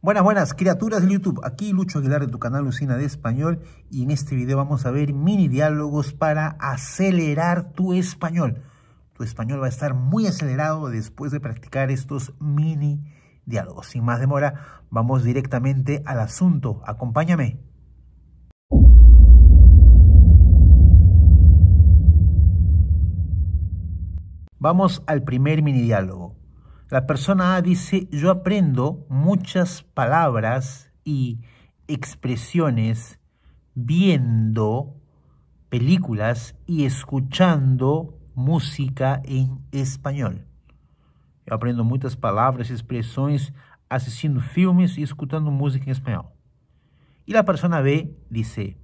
Buenas, buenas, criaturas de YouTube. Aquí Lucho Aguilar de tu canal Lucina de Español y en este video vamos a ver mini diálogos para acelerar tu español. Tu español va a estar muy acelerado después de practicar estos mini diálogos. Sin más demora, vamos directamente al asunto. Acompáñame. Vamos al primer mini diálogo. La persona A dice, yo aprendo muchas palabras y expresiones viendo películas y escuchando música en español. Yo aprendo muchas palabras y expresiones haciendo filmes y escuchando música en español. Y la persona B dice,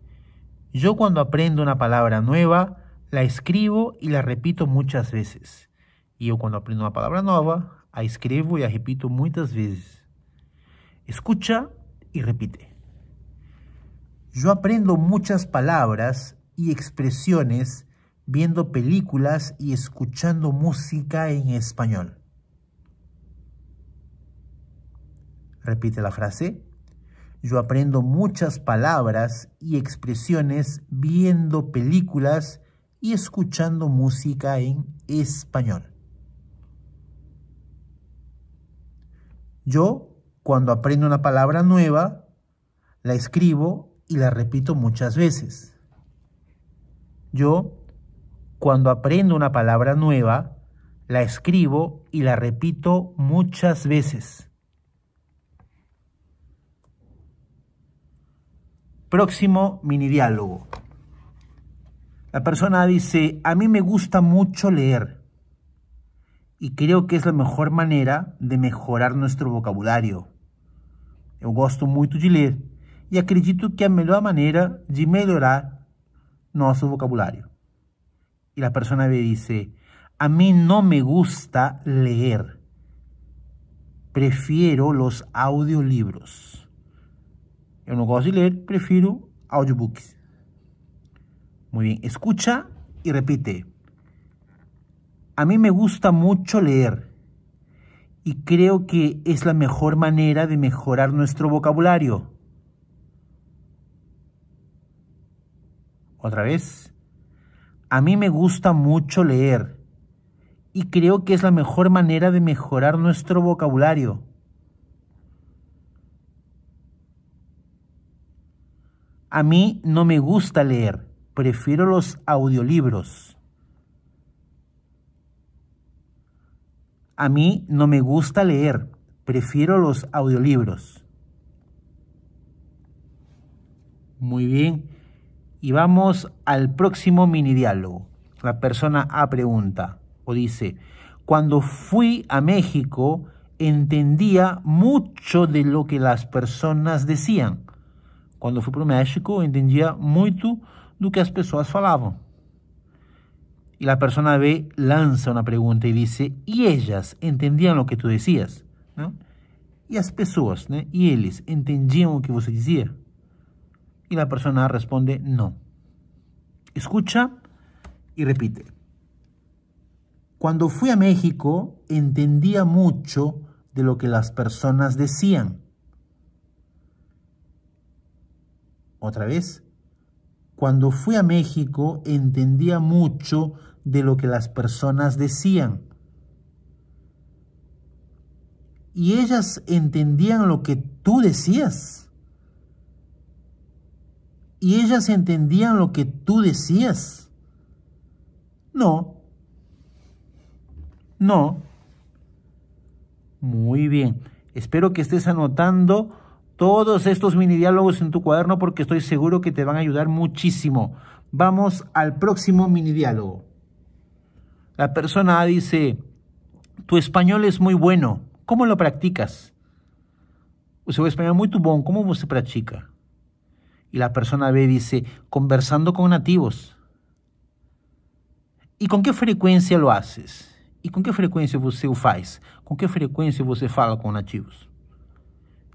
yo cuando aprendo una palabra nueva, la escribo y la repito muchas veces. Y yo cuando aprendo una palabra nueva, a escribo y a repito muchas veces. Escucha y repite. Yo aprendo muchas palabras y expresiones viendo películas y escuchando música en español. Repite la frase. Yo aprendo muchas palabras y expresiones viendo películas y escuchando música en español. Yo, cuando aprendo una palabra nueva, la escribo y la repito muchas veces. Yo, cuando aprendo una palabra nueva, la escribo y la repito muchas veces. Próximo mini diálogo. La persona dice, a mí me gusta mucho leer. Y creo que es la mejor manera de mejorar nuestro vocabulario. Eu gosto muito de ler y e acredito que es a melhor maneira de melhorar nosso vocabulario. Y e la persona me dice, a mí no me gusta leer. Prefiero los audiolibros. Eu não gosto de ler, prefiro audiobooks. Muy bien, escucha y repite. A mí me gusta mucho leer y creo que es la mejor manera de mejorar nuestro vocabulario. Otra vez. A mí me gusta mucho leer y creo que es la mejor manera de mejorar nuestro vocabulario. A mí no me gusta leer, prefiero los audiolibros. A mí no me gusta leer, prefiero los audiolibros. Muy bien. Y vamos al próximo mini diálogo. La persona A pregunta o dice, cuando fui a México entendía mucho de lo que las personas decían. Cuando fui por México entendía mucho de lo que las personas falavam. Y la persona B lanza una pregunta y dice, ¿y ellas entendían lo que tú decías? ¿Y las personas, y né? entendían lo que vos decías? Y la persona A responde no. Escucha y repite. Cuando fui a México, entendía mucho de lo que las personas decían. Otra vez. Cuando fui a México entendía mucho de lo que las personas decían. Y ellas entendían lo que tú decías. Y ellas entendían lo que tú decías. No. No. Muy bien. Espero que estés anotando todos estos mini diálogos en tu cuaderno porque estoy seguro que te van a ayudar muchísimo. Vamos al próximo mini diálogo. La persona A dice, tu español es muy bueno, ¿cómo lo practicas? O español muy tubón. ¿cómo se practica? Y la persona B dice, conversando con nativos. ¿Y con qué frecuencia lo haces? ¿Y con qué frecuencia você o faz? ¿Con qué frecuencia você fala con nativos?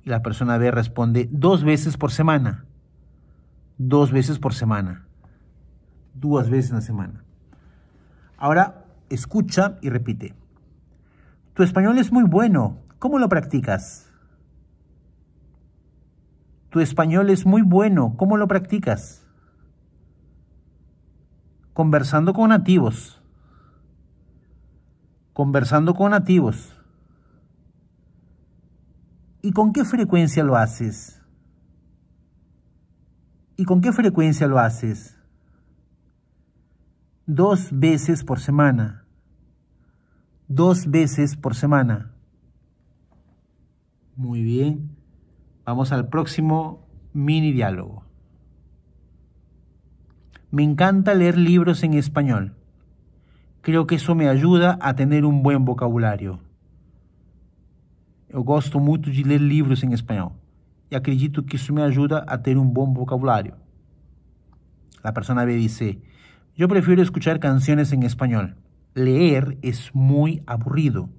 La persona B responde dos veces por semana. Dos veces por semana. Dos veces en la semana. Ahora escucha y repite. Tu español es muy bueno. ¿Cómo lo practicas? Tu español es muy bueno. ¿Cómo lo practicas? Conversando con nativos. Conversando con nativos. ¿Y con qué frecuencia lo haces? ¿Y con qué frecuencia lo haces? Dos veces por semana. Dos veces por semana. Muy bien. Vamos al próximo mini diálogo. Me encanta leer libros en español. Creo que eso me ayuda a tener un buen vocabulario. Eu gosto muito de ler livros em espanhol e acredito que isso me ajuda a ter um bom vocabulário. A persona B dice, Eu prefiro escuchar canções em espanhol. Leer é muito aburrido.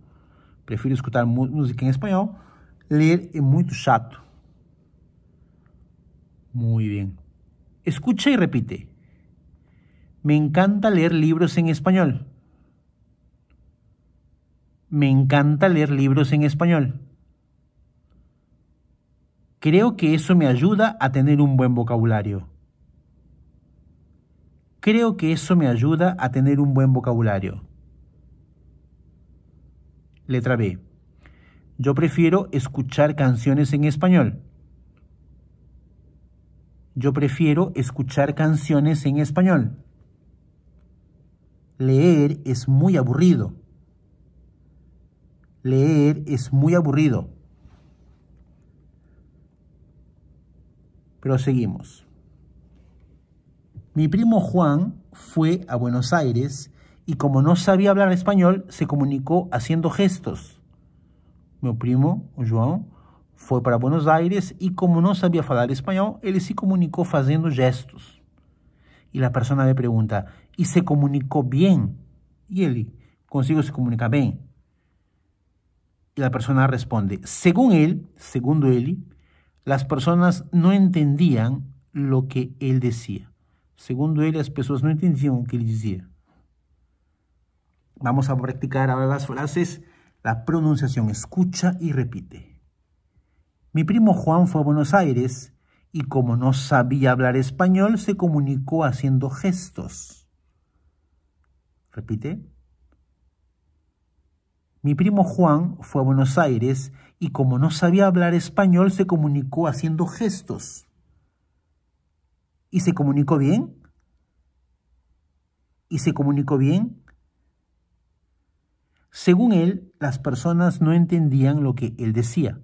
Prefiro escutar música em espanhol. Ler é muito chato. Muito bem. Escute e repite. Me encanta leer livros en español. me encanta leer libros en español. Creo que eso me ayuda a tener un buen vocabulario. Creo que eso me ayuda a tener un buen vocabulario. Letra B. Yo prefiero escuchar canciones en español. Yo prefiero escuchar canciones en español. Leer es muy aburrido. Leer es muy aburrido. Proseguimos. Mi primo Juan fue a Buenos Aires y como no sabía hablar español, se comunicó haciendo gestos. Mi primo, Juan, fue para Buenos Aires y como no sabía hablar español, él se comunicó haciendo gestos. Y la persona le pregunta, ¿y se comunicó bien? Y él, consigo se comunica bien la persona responde, según él, segundo él, las personas no entendían lo que él decía. Segundo él, las personas no entendían lo que él decía. Vamos a practicar ahora las frases, la pronunciación, escucha y repite. Mi primo Juan fue a Buenos Aires y como no sabía hablar español, se comunicó haciendo gestos. Repite. Mi primo Juan fue a Buenos Aires y como no sabía hablar español se comunicó haciendo gestos. ¿Y se comunicó bien? ¿Y se comunicó bien? Según él, las personas no entendían lo que él decía.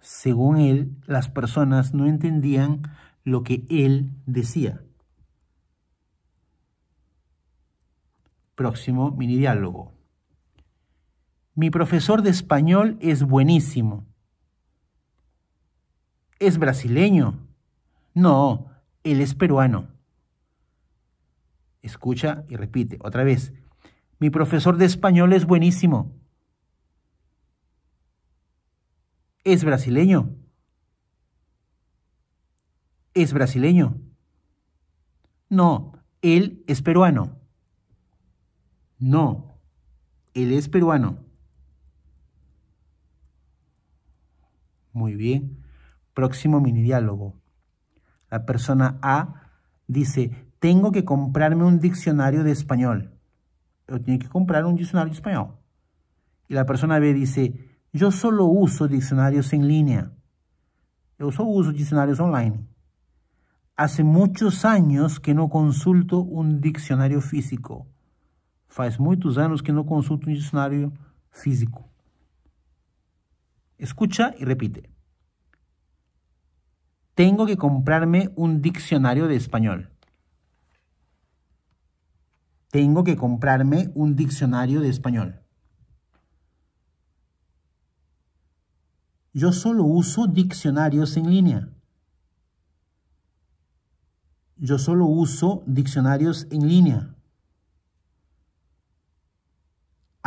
Según él, las personas no entendían lo que él decía. Próximo mini diálogo. Mi profesor de español es buenísimo. ¿Es brasileño? No, él es peruano. Escucha y repite otra vez. Mi profesor de español es buenísimo. ¿Es brasileño? ¿Es brasileño? No, él es peruano. No, él es peruano. Muy bien. Próximo mini diálogo. La persona A dice, tengo que comprarme un diccionario de español. Yo tengo que comprar un diccionario de español. Y la persona B dice, yo solo uso diccionarios en línea. Yo solo uso diccionarios online. Hace muchos años que no consulto un diccionario físico. Hace muchos años que no consulto un diccionario físico. Escucha y repite. Tengo que comprarme un diccionario de español. Tengo que comprarme un diccionario de español. Yo solo uso diccionarios en línea. Yo solo uso diccionarios en línea.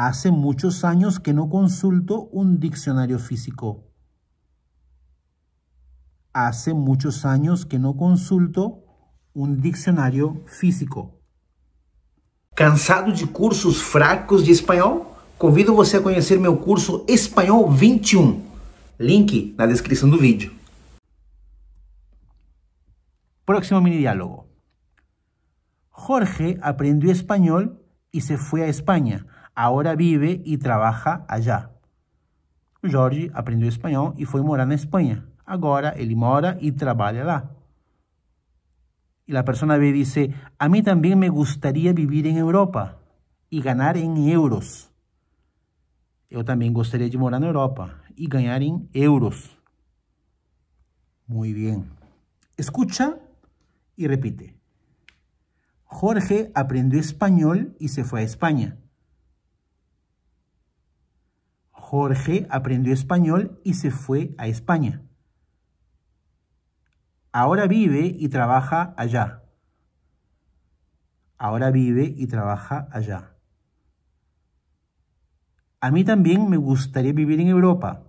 Hace muchos años que no consulto un diccionario físico. Hace muchos años que no consulto un diccionario físico. Cansado de cursos fracos de español? Convido você a conocer mi curso Español 21. E um. Link na descripción do vídeo. Próximo mini diálogo. Jorge aprendió español y se fue a España ahora vive y trabaja allá. Jorge aprendió español y fue a morar en España. Ahora él mora y trabaja allá. Y la persona B dice, a mí también me gustaría vivir en Europa y ganar en euros. Yo también gustaría de morar en Europa y ganar en euros. Muy bien. Escucha y repite. Jorge aprendió español y se fue a España. Jorge aprendió español y se fue a España. Ahora vive y trabaja allá. Ahora vive y trabaja allá. A mí también me gustaría vivir en Europa.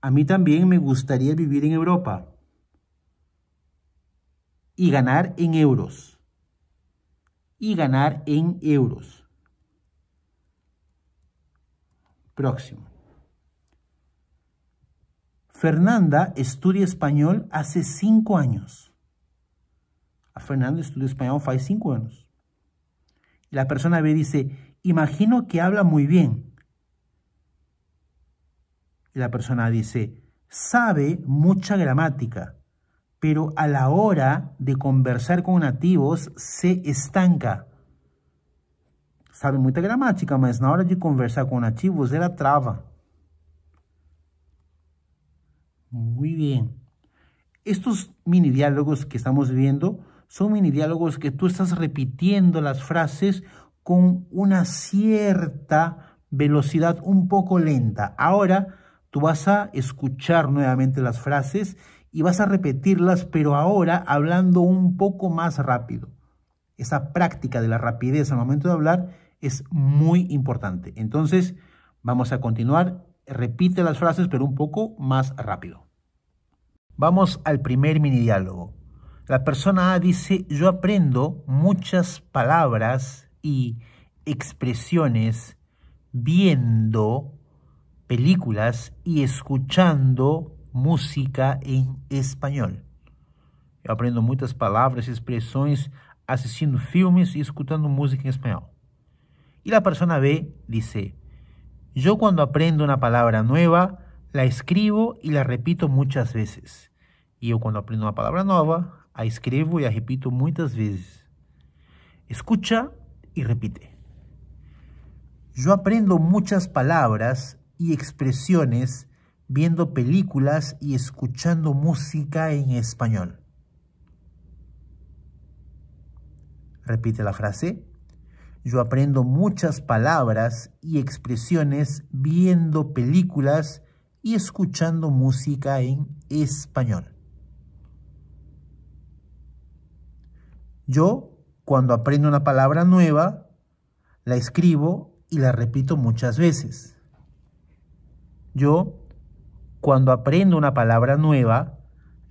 A mí también me gustaría vivir en Europa y ganar en euros. Y ganar en euros. próximo. Fernanda estudia español hace cinco años. A Fernanda estudia español hace cinco años. La persona B dice, imagino que habla muy bien. Y la persona dice, sabe mucha gramática, pero a la hora de conversar con nativos se estanca sabe mucha gramática, mas na hora de conversar con nativos, era traba. Muy bien. Estos mini diálogos que estamos viendo son mini diálogos que tú estás repitiendo las frases con una cierta velocidad un poco lenta. Ahora tú vas a escuchar nuevamente las frases y vas a repetirlas, pero ahora hablando un poco más rápido. Esa práctica de la rapidez al momento de hablar es muy importante. Entonces, vamos a continuar. Repite las frases, pero un poco más rápido. Vamos al primer mini diálogo. La persona A dice, yo aprendo muchas palabras y expresiones viendo películas y escuchando música en español. yo aprendo muchas palabras y expresiones haciendo filmes y escuchando música en español y la persona B dice, yo cuando aprendo una palabra nueva, la escribo y la repito muchas veces. y yo cuando aprendo una palabra nueva la escribo y la repito muchas veces Escucha y repite. Yo aprendo muchas palabras y expresiones viendo películas y escuchando música en español. Repite la frase. Yo aprendo muchas palabras y expresiones viendo películas y escuchando música en español. Yo, cuando aprendo una palabra nueva, la escribo y la repito muchas veces. Yo, cuando aprendo una palabra nueva,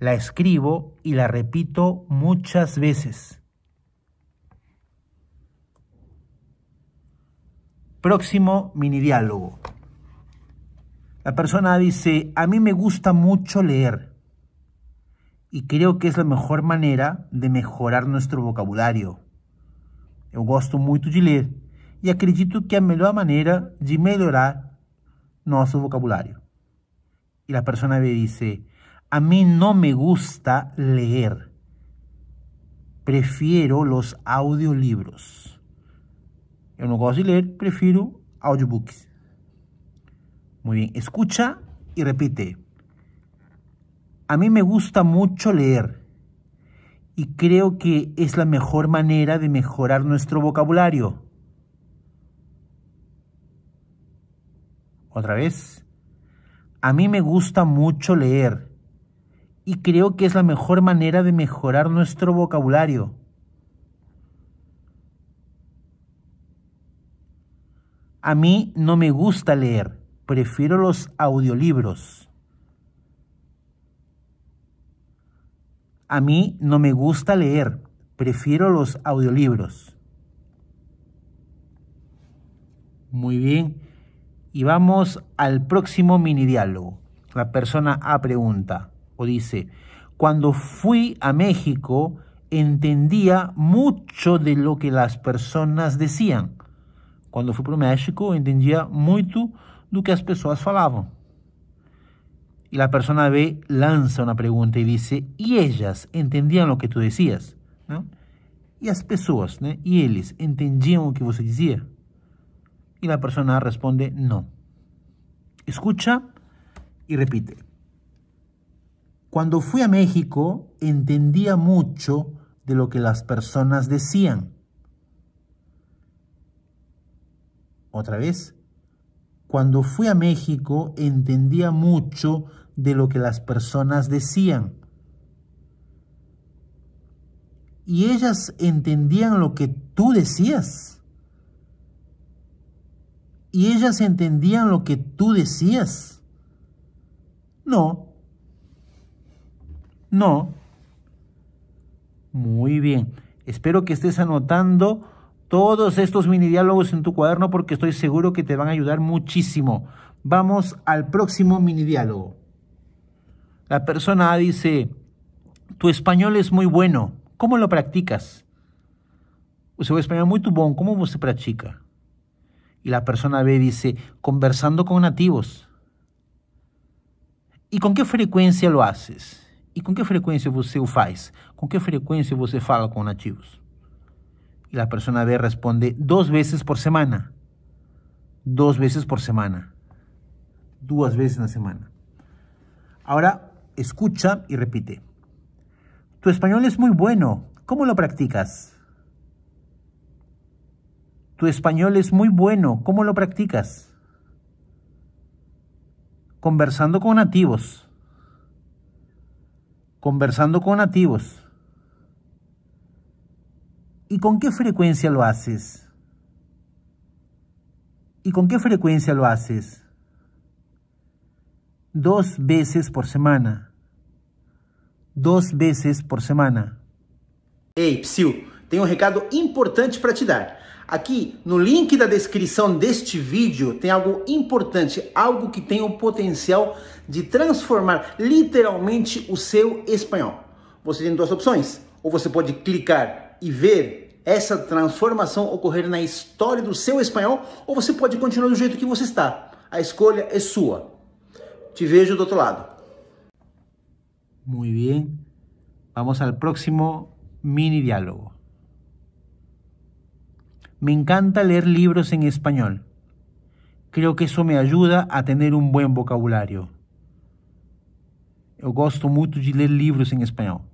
la escribo y la repito muchas veces. Próximo mini diálogo. La persona dice, a mí me gusta mucho leer y creo que es la mejor manera de mejorar nuestro vocabulario. Eu gosto mucho de ler e acredito que a melhor manera de melhorar nuestro vocabulario. Y la persona B dice, a mí no me gusta leer, prefiero los audiolibros. Yo no gosto de leer. Prefiero audiobooks. Muy bien, escucha y repite. A mí me gusta mucho leer y creo que es la mejor manera de mejorar nuestro vocabulario. Otra vez. A mí me gusta mucho leer y creo que es la mejor manera de mejorar nuestro vocabulario. A mí no me gusta leer, prefiero los audiolibros. A mí no me gusta leer, prefiero los audiolibros. Muy bien. Y vamos al próximo mini diálogo. La persona A pregunta o dice, cuando fui a México entendía mucho de lo que las personas decían Quando eu fui para o México, eu entendia muito do que as pessoas falavam. E a pessoa B lança uma pergunta e diz: E elas entendiam o que tu dizias? Não? Né? E as pessoas, né? e eles, entendiam o que você dizia? E a pessoa A responde: Não. escuta e repite. Quando fui a México, entendia muito de lo que as pessoas diziam Otra vez, cuando fui a México entendía mucho de lo que las personas decían. Y ellas entendían lo que tú decías. Y ellas entendían lo que tú decías. No. No. Muy bien. Espero que estés anotando todos estos mini diálogos en tu cuaderno porque estoy seguro que te van a ayudar muchísimo. Vamos al próximo mini diálogo. La persona A dice, tu español es muy bueno, ¿cómo lo practicas? Usted español muy tubón, ¿cómo se practica? Y la persona B dice, conversando con nativos. ¿Y con qué frecuencia lo haces? ¿Y con qué frecuencia usted o ¿Con qué frecuencia usted fala con nativos? Y la persona B responde dos veces por semana. Dos veces por semana. Dos veces en la semana. Ahora escucha y repite. Tu español es muy bueno. ¿Cómo lo practicas? Tu español es muy bueno. ¿Cómo lo practicas? Conversando con nativos. Conversando con nativos. ¿Y con qué frecuencia lo haces? ¿Y con qué frecuencia lo haces? Dos veces por semana. Dos veces por semana. Ei, Psyu, tem um recado importante para te dar. Aqui no link da descrição deste vídeo tem algo importante, algo que tem o potencial de transformar literalmente o seu espanhol. Você tem duas opções: ou você pode clicar e ver essa transformação ocorrer na história do seu espanhol, ou você pode continuar do jeito que você está. A escolha é sua. Te vejo do outro lado. Muy bien. Vamos ao próximo mini diálogo. Me encanta leer libros en español. Creo que eso me ajuda a tener um bom vocabulário. Eu gosto muito de ler livros em espanhol.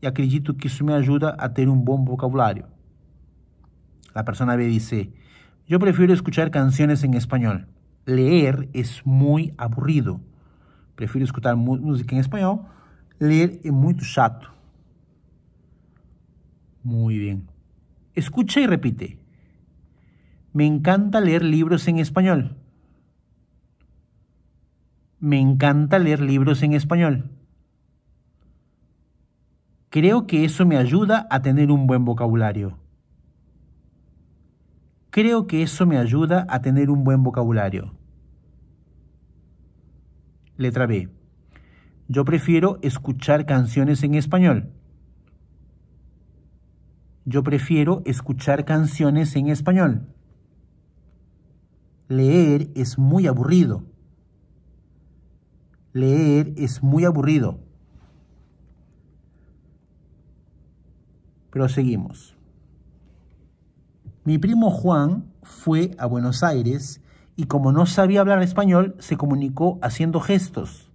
y acredito que eso me ayuda a tener un buen vocabulario. La persona B dice, yo prefiero escuchar canciones en español. Leer es muy aburrido. Prefiero escuchar música en español. Leer es muy chato. Muy bien. Escucha y repite. Me encanta leer libros en español. Me encanta leer libros en español. Creo que eso me ayuda a tener un buen vocabulario. Creo que eso me ayuda a tener un buen vocabulario. Letra B. Yo prefiero escuchar canciones en español. Yo prefiero escuchar canciones en español. Leer es muy aburrido. Leer es muy aburrido. Proseguimos. Mi primo Juan fue a Buenos Aires y como no sabía hablar español, se comunicó haciendo gestos.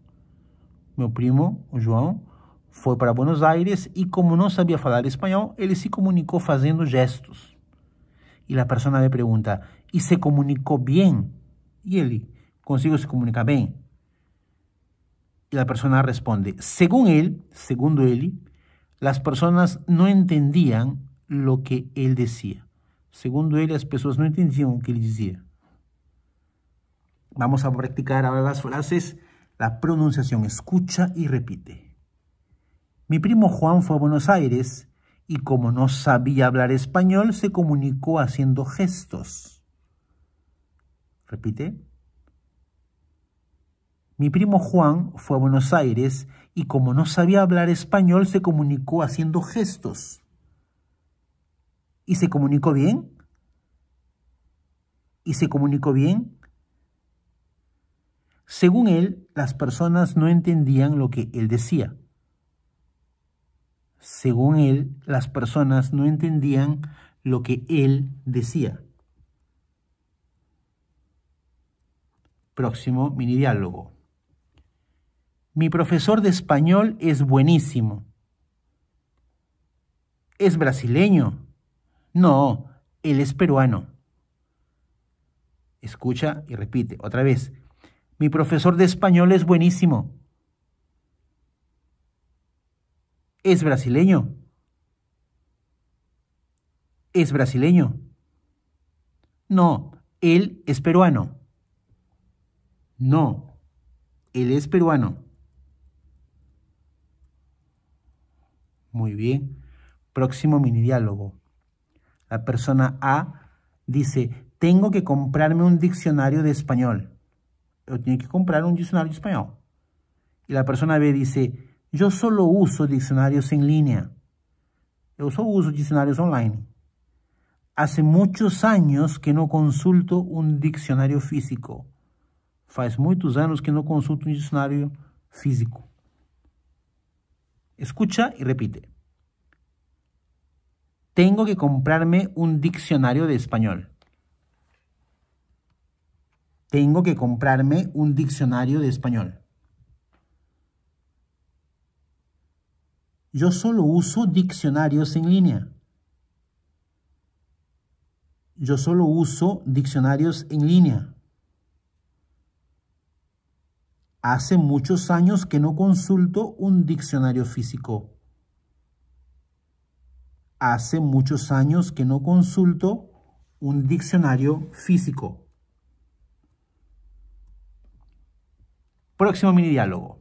Mi primo, Juan, fue para Buenos Aires y como no sabía hablar español, él se comunicó haciendo gestos. Y la persona le pregunta, ¿y se comunicó bien? Y él, "Consigo se comunicar bien? Y la persona responde: según él segundo él las personas no entendían lo que él decía. Segundo él, las personas no entendían lo que él decía. Vamos a practicar ahora las frases, la pronunciación. Escucha y repite. Mi primo Juan fue a Buenos Aires y como no sabía hablar español, se comunicó haciendo gestos. Repite. Mi primo Juan fue a Buenos Aires y como no sabía hablar español, se comunicó haciendo gestos. ¿Y se comunicó bien? ¿Y se comunicó bien? Según él, las personas no entendían lo que él decía. Según él, las personas no entendían lo que él decía. Próximo mini diálogo. Mi profesor de español es buenísimo. ¿Es brasileño? No, él es peruano. Escucha y repite otra vez. Mi profesor de español es buenísimo. ¿Es brasileño? ¿Es brasileño? No, él es peruano. No, él es peruano. Muy bien. Próximo mini diálogo. La persona A dice, tengo que comprarme un diccionario de español. Yo tengo que comprar un diccionario de español. Y la persona B dice, yo solo uso diccionarios en línea. Yo solo uso diccionarios online. Hace muchos años que no consulto un diccionario físico. Hace muchos años que no consulto un diccionario físico. Escucha y repite. Tengo que comprarme un diccionario de español. Tengo que comprarme un diccionario de español. Yo solo uso diccionarios en línea. Yo solo uso diccionarios en línea. Hace muchos años que no consulto un diccionario físico. Hace muchos años que no consulto un diccionario físico. Próximo mini diálogo.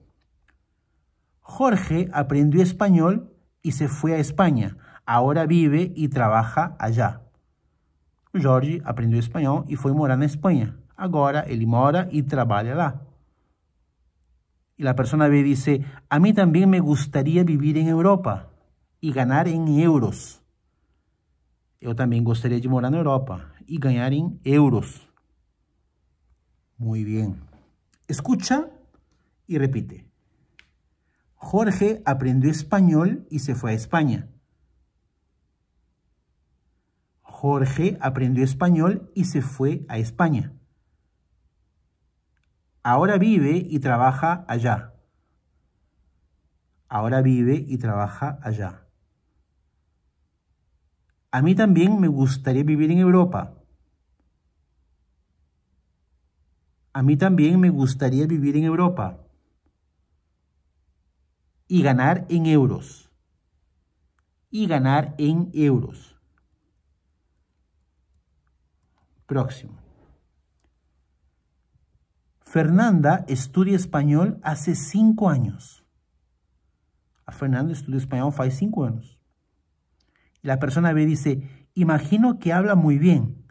Jorge aprendió español y se fue a España. Ahora vive y trabaja allá. Jorge aprendió español fue a morar en España. Ahora él mora y e trabaja allá. Y la persona B dice, a mí también me gustaría vivir en Europa y ganar en euros. Yo también gustaría de morar en Europa y ganar en euros. Muy bien. Escucha y repite. Jorge aprendió español y se fue a España. Jorge aprendió español y se fue a España. Ahora vive y trabaja allá. Ahora vive y trabaja allá. A mí también me gustaría vivir en Europa. A mí también me gustaría vivir en Europa. Y ganar en euros. Y ganar en euros. Próximo. Fernanda estudia español hace cinco años. A Fernanda estudia español hace cinco años. la persona B dice, imagino que habla muy bien.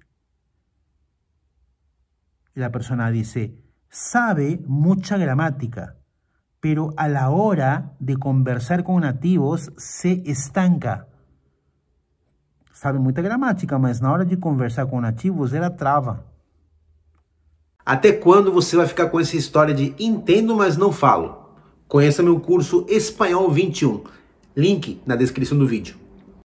Y la persona dice, sabe mucha gramática, pero a la hora de conversar con nativos se estanca. Sabe mucha gramática, mas na hora de conversar con nativos era trava. Até quando você vai ficar com essa história de entendo, mas não falo? Conheça meu curso Espanhol 21. Link na descrição do vídeo.